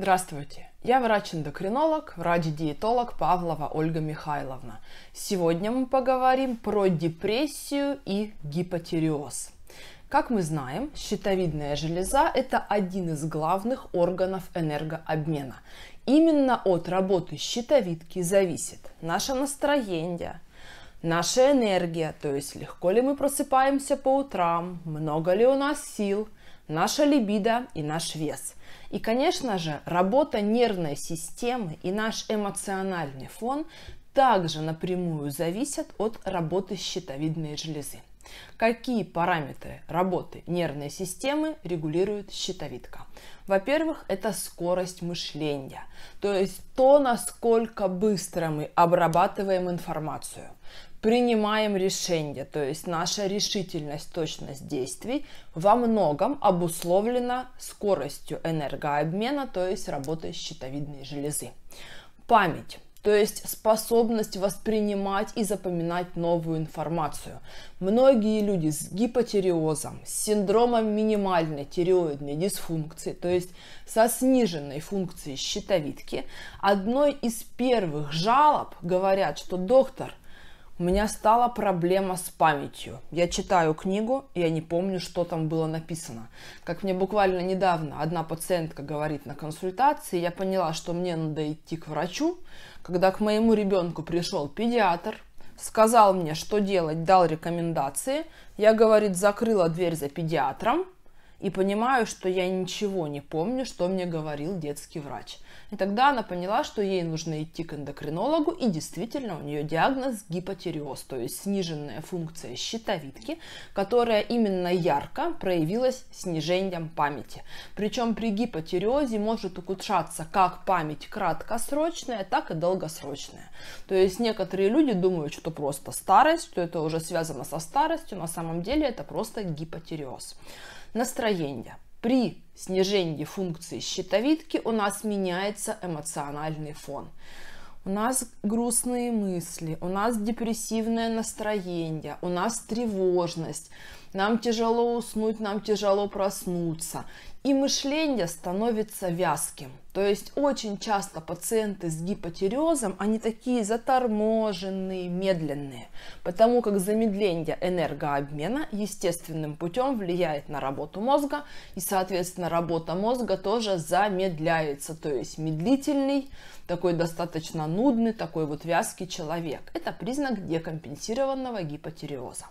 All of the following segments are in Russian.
Здравствуйте! Я врач-эндокринолог, врач-диетолог Павлова Ольга Михайловна. Сегодня мы поговорим про депрессию и гипотереоз. Как мы знаем, щитовидная железа – это один из главных органов энергообмена. Именно от работы щитовидки зависит наше настроение, наша энергия, то есть легко ли мы просыпаемся по утрам, много ли у нас сил – наша либидо и наш вес. И, конечно же, работа нервной системы и наш эмоциональный фон также напрямую зависят от работы щитовидной железы. Какие параметры работы нервной системы регулирует щитовидка? Во-первых, это скорость мышления, то есть то, насколько быстро мы обрабатываем информацию принимаем решения, то есть наша решительность, точность действий во многом обусловлена скоростью энергообмена, то есть работой щитовидной железы. Память то есть способность воспринимать и запоминать новую информацию. Многие люди с гипотиреозом, с синдромом минимальной тиреоидной дисфункции, то есть со сниженной функцией щитовидки, одной из первых жалоб говорят, что доктор, у меня стала проблема с памятью. Я читаю книгу, и я не помню, что там было написано. Как мне буквально недавно одна пациентка говорит на консультации, я поняла, что мне надо идти к врачу, когда к моему ребенку пришел педиатр, сказал мне, что делать, дал рекомендации. Я, говорит, закрыла дверь за педиатром, и понимаю, что я ничего не помню, что мне говорил детский врач. И тогда она поняла, что ей нужно идти к эндокринологу, и действительно у нее диагноз гипотиреоз, то есть сниженная функция щитовидки, которая именно ярко проявилась снижением памяти. Причем при гипотиреозе может ухудшаться как память краткосрочная, так и долгосрочная. То есть некоторые люди думают, что просто старость, что это уже связано со старостью, на самом деле это просто гипотиреоз. Настроение. При снижении функции щитовидки у нас меняется эмоциональный фон. У нас грустные мысли, у нас депрессивное настроение, у нас тревожность, нам тяжело уснуть, нам тяжело проснуться и мышление становится вязким. То есть очень часто пациенты с гипотиреозом, они такие заторможенные, медленные, потому как замедление энергообмена естественным путем влияет на работу мозга, и, соответственно, работа мозга тоже замедляется, то есть медлительный, такой достаточно нудный, такой вот вязкий человек. Это признак декомпенсированного гипотиреоза.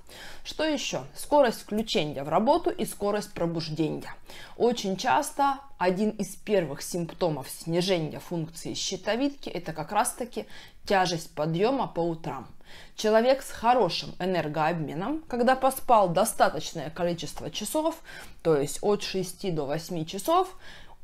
Что еще? Скорость включения в работу и скорость пробуждения. Очень очень часто один из первых симптомов снижения функции щитовидки – это как раз-таки тяжесть подъема по утрам. Человек с хорошим энергообменом, когда поспал достаточное количество часов, то есть от 6 до 8 часов,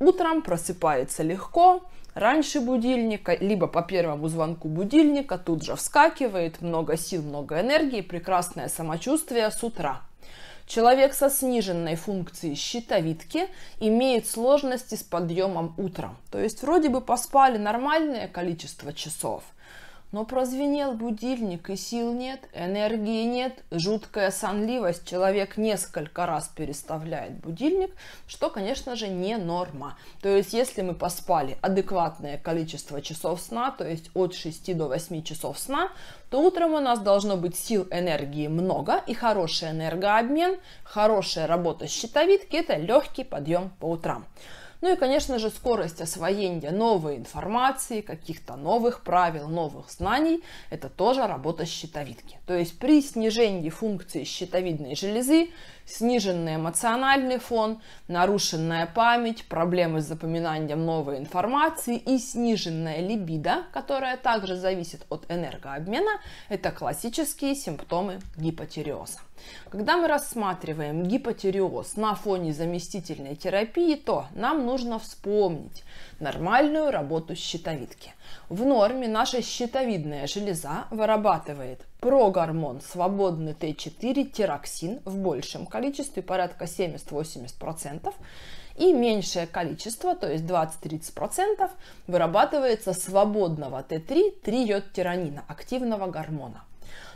утром просыпается легко, раньше будильника, либо по первому звонку будильника, тут же вскакивает, много сил, много энергии, прекрасное самочувствие с утра. Человек со сниженной функцией щитовидки имеет сложности с подъемом утром. То есть вроде бы поспали нормальное количество часов, но прозвенел будильник, и сил нет, энергии нет, жуткая сонливость. Человек несколько раз переставляет будильник, что, конечно же, не норма. То есть, если мы поспали адекватное количество часов сна, то есть от 6 до 8 часов сна, то утром у нас должно быть сил, энергии много и хороший энергообмен, хорошая работа щитовидки – это легкий подъем по утрам. Ну и, конечно же, скорость освоения новой информации, каких-то новых правил, новых знаний – это тоже работа щитовидки. То есть при снижении функции щитовидной железы сниженный эмоциональный фон, нарушенная память, проблемы с запоминанием новой информации и сниженная либидо, которая также зависит от энергообмена, это классические симптомы гипотиреоза. Когда мы рассматриваем гипотиреоз на фоне заместительной терапии, то нам нужно вспомнить нормальную работу щитовидки. В норме наша щитовидная железа вырабатывает прогормон свободный Т4 тироксин в большем количестве, порядка 70-80%, и меньшее количество, то есть 20-30%, вырабатывается свободного Т3 триодтиранина, активного гормона.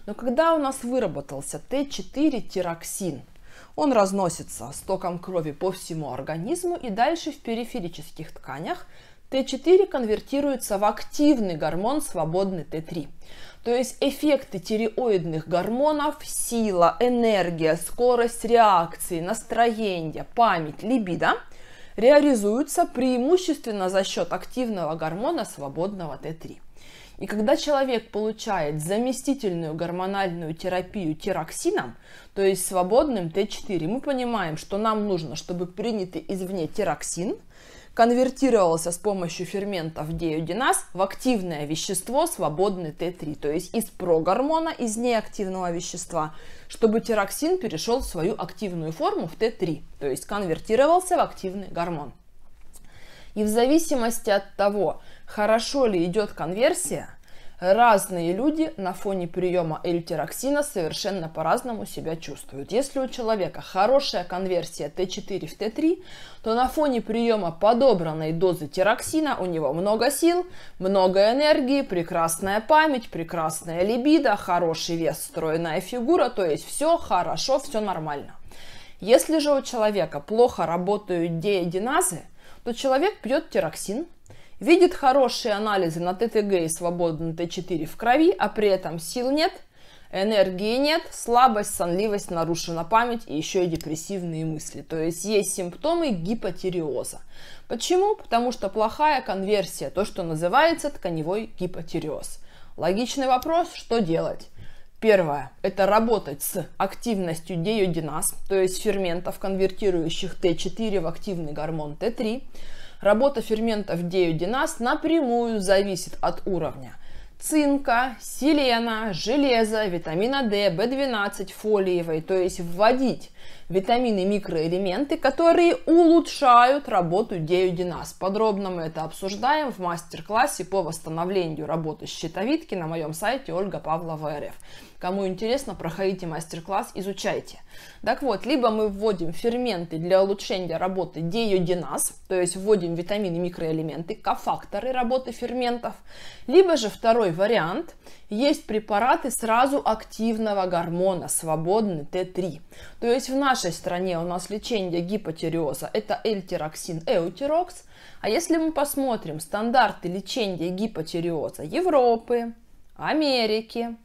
Но когда у нас выработался Т4 тироксин, он разносится стоком крови по всему организму и дальше в периферических тканях Т4 конвертируется в активный гормон свободный Т3. То есть эффекты тиреоидных гормонов, сила, энергия, скорость реакции, настроение, память, либидо реализуются преимущественно за счет активного гормона свободного Т3. И когда человек получает заместительную гормональную терапию тироксином, то есть свободным Т4, мы понимаем, что нам нужно, чтобы принятый извне тироксин – конвертировался с помощью ферментов диодиназ в активное вещество, свободный Т3, то есть из прогормона, из неактивного вещества, чтобы тироксин перешел в свою активную форму в Т3, то есть конвертировался в активный гормон. И в зависимости от того, хорошо ли идет конверсия, Разные люди на фоне приема эльтироксина совершенно по-разному себя чувствуют. Если у человека хорошая конверсия Т4 в Т3, то на фоне приема подобранной дозы тироксина у него много сил, много энергии, прекрасная память, прекрасная либидо, хороший вес, стройная фигура, то есть все хорошо, все нормально. Если же у человека плохо работают диадиназы, то человек пьет тироксин – видит хорошие анализы на ТТГ и свободный Т4 в крови, а при этом сил нет, энергии нет, слабость, сонливость, нарушена память и еще и депрессивные мысли. То есть есть симптомы гипотиреоза. Почему? Потому что плохая конверсия, то, что называется тканевой гипотиреоз. Логичный вопрос, что делать? Первое – это работать с активностью диодиназ, то есть ферментов, конвертирующих Т4 в активный гормон Т3. Работа ферментов диодинаст напрямую зависит от уровня цинка, селена, железа, витамина D, B12, фолиевой, то есть вводить витамины и микроэлементы, которые улучшают работу диодиназ. Подробно мы это обсуждаем в мастер-классе по восстановлению работы щитовидки на моем сайте Ольга Павлова РФ. Кому интересно, проходите мастер-класс, изучайте. Так вот, либо мы вводим ферменты для улучшения работы диодиназ, то есть вводим витамины, и микроэлементы, кофакторы работы ферментов, либо же второй вариант – есть препараты сразу активного гормона, свободный Т3. То есть в нашей стране у нас лечение гипотиреоза – это эльтироксин, эутирокс. А если мы посмотрим стандарты лечения гипотиреоза Европы, Америки,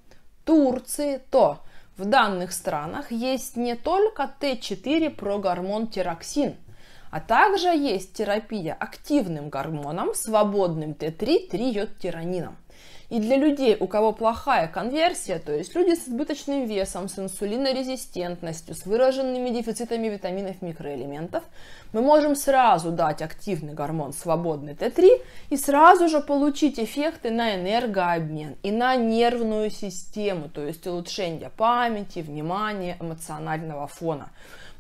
Турции, то в данных странах есть не только Т4 прогормон тироксин, а также есть терапия активным гормоном, свободным Т3 триодтиранином. И для людей, у кого плохая конверсия, то есть люди с избыточным весом, с инсулинорезистентностью, с выраженными дефицитами витаминов, и микроэлементов, мы можем сразу дать активный гормон свободный Т3 и сразу же получить эффекты на энергообмен и на нервную систему, то есть улучшение памяти, внимания, эмоционального фона.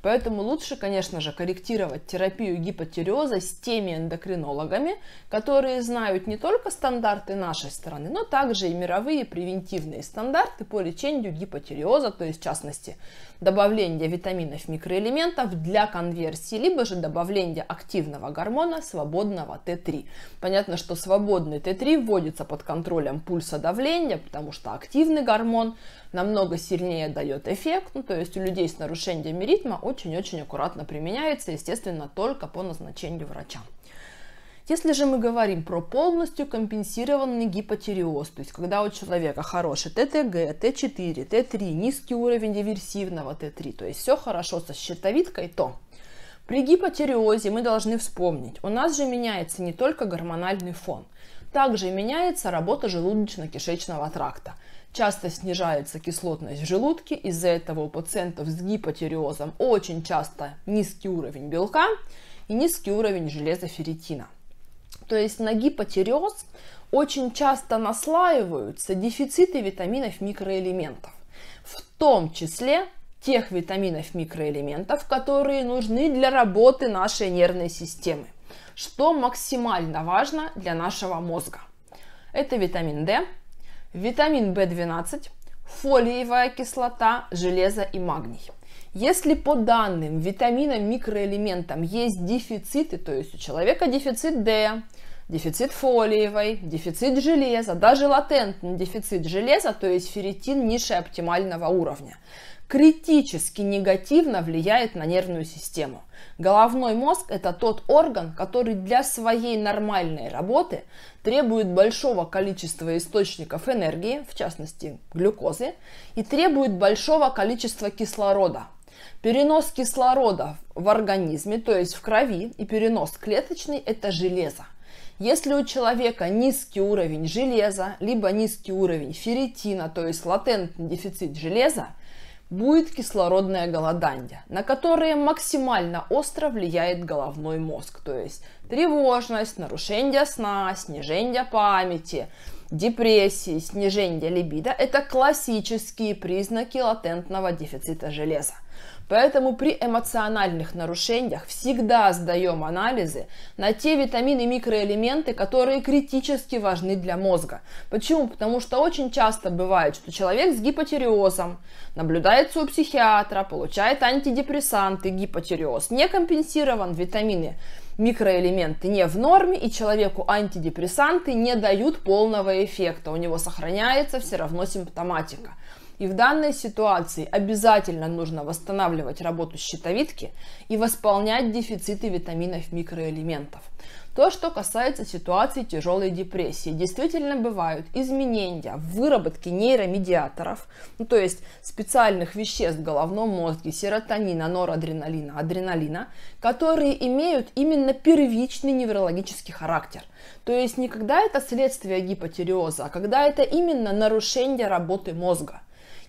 Поэтому лучше, конечно же, корректировать терапию гипотиреоза с теми эндокринологами, которые знают не только стандарты нашей страны, но также и мировые превентивные стандарты по лечению гипотиреоза, то есть в частности добавление витаминов, микроэлементов для конверсии, либо же добавление активного гормона свободного Т3. Понятно, что свободный Т3 вводится под контролем пульса давления, потому что активный гормон намного сильнее дает эффект, ну, то есть у людей с нарушением ритма очень очень-очень аккуратно применяется, естественно, только по назначению врача. Если же мы говорим про полностью компенсированный гипотиреоз, то есть когда у человека хороший ТТГ, Т4, Т3, низкий уровень диверсивного Т3, то есть все хорошо со щитовидкой, то при гипотиреозе мы должны вспомнить, у нас же меняется не только гормональный фон, также меняется работа желудочно-кишечного тракта часто снижается кислотность в желудке, из-за этого у пациентов с гипотиреозом очень часто низкий уровень белка и низкий уровень железоферритина. То есть на гипотиреоз очень часто наслаиваются дефициты витаминов микроэлементов, в том числе тех витаминов микроэлементов, которые нужны для работы нашей нервной системы, что максимально важно для нашего мозга. Это витамин D, витамин В12, фолиевая кислота, железо и магний. Если по данным витаминам, микроэлементам есть дефициты, то есть у человека дефицит D, дефицит фолиевой, дефицит железа, даже латентный дефицит железа, то есть ферритин ниже оптимального уровня критически негативно влияет на нервную систему. Головной мозг – это тот орган, который для своей нормальной работы требует большого количества источников энергии, в частности глюкозы, и требует большого количества кислорода. Перенос кислорода в организме, то есть в крови, и перенос клеточный – это железо. Если у человека низкий уровень железа, либо низкий уровень ферритина, то есть латентный дефицит железа, будет кислородное голодание, на которое максимально остро влияет головной мозг, то есть тревожность, нарушение сна, снижение памяти, депрессии, снижение либидо – это классические признаки латентного дефицита железа. Поэтому при эмоциональных нарушениях всегда сдаем анализы на те витамины и микроэлементы, которые критически важны для мозга. Почему? Потому что очень часто бывает, что человек с гипотереозом наблюдается у психиатра, получает антидепрессанты, гипотереоз не компенсирован, витамины микроэлементы не в норме, и человеку антидепрессанты не дают полного эффекта. У него сохраняется все равно симптоматика. И в данной ситуации обязательно нужно восстанавливать работу щитовидки и восполнять дефициты витаминов, микроэлементов. То, что касается ситуации тяжелой депрессии, действительно бывают изменения в выработке нейромедиаторов, ну, то есть специальных веществ в головном мозге, серотонина, норадреналина, адреналина, которые имеют именно первичный неврологический характер. То есть никогда это следствие гипотереоза, а когда это именно нарушение работы мозга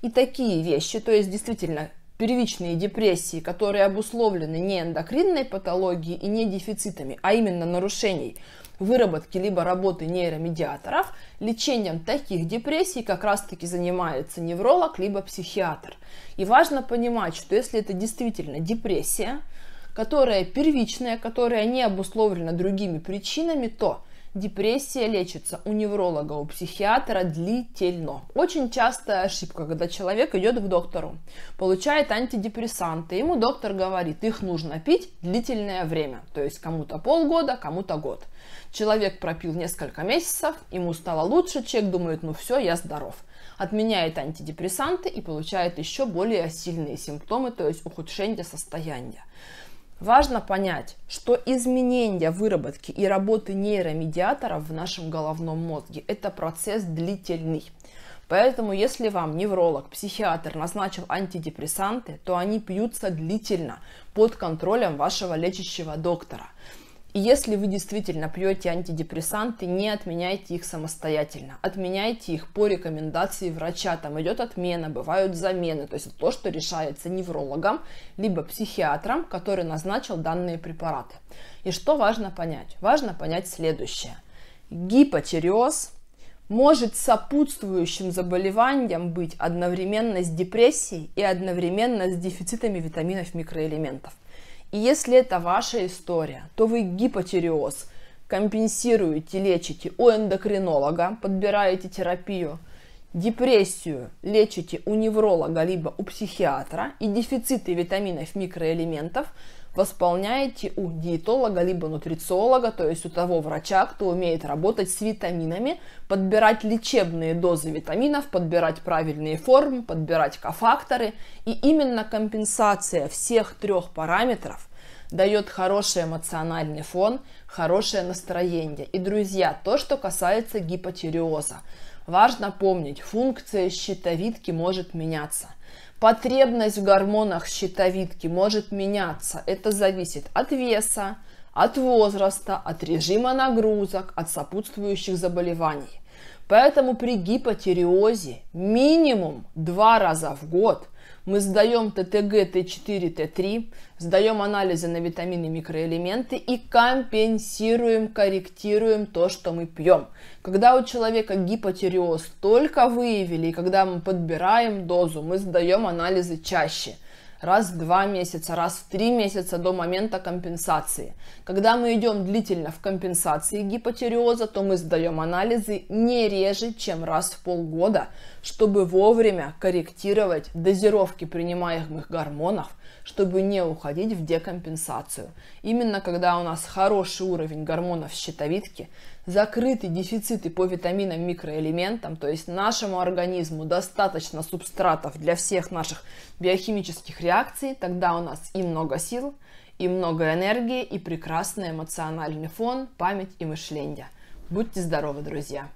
и такие вещи, то есть действительно первичные депрессии, которые обусловлены не эндокринной патологией и не дефицитами, а именно нарушений выработки либо работы нейромедиаторов, лечением таких депрессий как раз-таки занимается невролог либо психиатр. И важно понимать, что если это действительно депрессия, которая первичная, которая не обусловлена другими причинами, то Депрессия лечится у невролога, у психиатра длительно. Очень частая ошибка, когда человек идет к доктору, получает антидепрессанты, ему доктор говорит, их нужно пить длительное время, то есть кому-то полгода, кому-то год. Человек пропил несколько месяцев, ему стало лучше, человек думает, ну все, я здоров отменяет антидепрессанты и получает еще более сильные симптомы, то есть ухудшение состояния. Важно понять, что изменение выработки и работы нейромедиаторов в нашем головном мозге – это процесс длительный. Поэтому, если вам невролог, психиатр назначил антидепрессанты, то они пьются длительно под контролем вашего лечащего доктора. И если вы действительно пьете антидепрессанты, не отменяйте их самостоятельно. Отменяйте их по рекомендации врача. Там идет отмена, бывают замены. То есть это то, что решается неврологом, либо психиатром, который назначил данные препараты. И что важно понять? Важно понять следующее. Гипотереоз может сопутствующим заболеванием быть одновременно с депрессией и одновременно с дефицитами витаминов микроэлементов. И если это ваша история, то вы гипотиреоз компенсируете, лечите у эндокринолога, подбираете терапию, депрессию лечите у невролога либо у психиатра и дефициты витаминов, микроэлементов восполняете у диетолога, либо нутрициолога, то есть у того врача, кто умеет работать с витаминами, подбирать лечебные дозы витаминов, подбирать правильные формы, подбирать кофакторы. И именно компенсация всех трех параметров дает хороший эмоциональный фон, хорошее настроение. И, друзья, то, что касается гипотиреоза. Важно помнить, функция щитовидки может меняться. Потребность в гормонах щитовидки может меняться. Это зависит от веса, от возраста, от режима нагрузок, от сопутствующих заболеваний. Поэтому при гипотереозе минимум два раза в год мы сдаем ТТГ, Т4, Т3, сдаем анализы на витамины, микроэлементы и компенсируем, корректируем то, что мы пьем. Когда у человека гипотереоз только выявили, и когда мы подбираем дозу, мы сдаем анализы чаще – раз в два месяца, раз в три месяца до момента компенсации. Когда мы идем длительно в компенсации гипотиреоза, то мы сдаем анализы не реже, чем раз в полгода, чтобы вовремя корректировать дозировки принимаемых гормонов, чтобы не уходить в декомпенсацию. Именно когда у нас хороший уровень гормонов щитовидки, закрыты дефициты по витаминам, микроэлементам, то есть нашему организму достаточно субстратов для всех наших биохимических реакции, тогда у нас и много сил, и много энергии, и прекрасный эмоциональный фон, память и мышление. Будьте здоровы, друзья!